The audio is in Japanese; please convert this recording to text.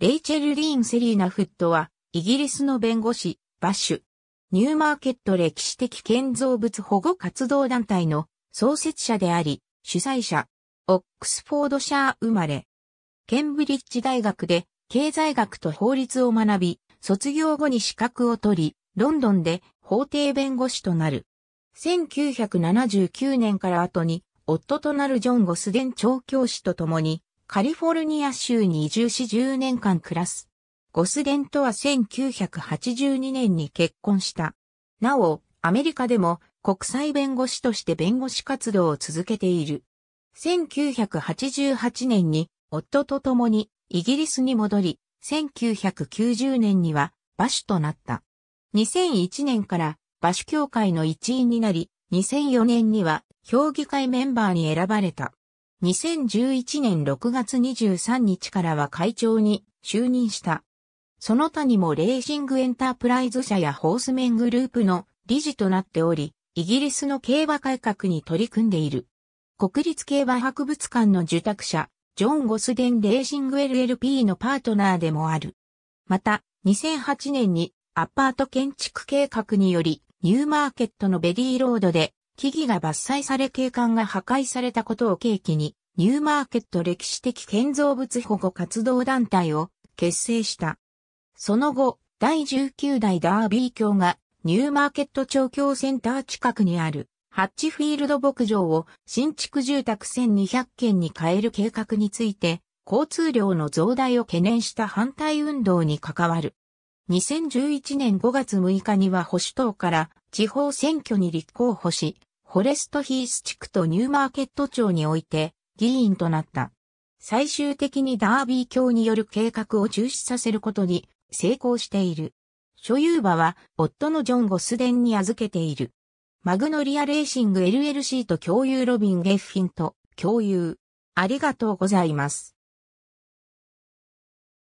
レイチェル・リーン・セリーナ・フットは、イギリスの弁護士、バッシュ、ニューマーケット歴史的建造物保護活動団体の創設者であり、主催者、オックスフォードシャー生まれ、ケンブリッジ大学で経済学と法律を学び、卒業後に資格を取り、ロンドンで法廷弁護士となる。1979年から後に、夫となるジョン・ゴスデン調教師と共に、カリフォルニア州に移住し10年間暮らす。ゴスデンとは1982年に結婚した。なお、アメリカでも国際弁護士として弁護士活動を続けている。1988年に夫と共にイギリスに戻り、1990年には馬主となった。2001年から馬主協会の一員になり、2004年には評議会メンバーに選ばれた。2011年6月23日からは会長に就任した。その他にもレーシングエンタープライズ社やホースメングループの理事となっており、イギリスの競馬改革に取り組んでいる。国立競馬博物館の受託者、ジョン・ゴスデン・レーシング LLP のパートナーでもある。また、2008年にアパート建築計画により、ニューマーケットのベリーロードで木々が伐採され景観が破壊されたことを契機に、ニューマーケット歴史的建造物保護活動団体を結成した。その後、第19代ダービー協がニューマーケット調教センター近くにあるハッチフィールド牧場を新築住宅1200件に変える計画について、交通量の増大を懸念した反対運動に関わる。2011年5月6日には保守党から地方選挙に立候補し、フォレストヒース地区とニューマーケット町において議員となった。最終的にダービー卿による計画を中止させることに成功している。所有馬は夫のジョン・ゴスデンに預けている。マグノリアレーシング LLC と共有ロビン・ゲッフィンと共有。ありがとうございます。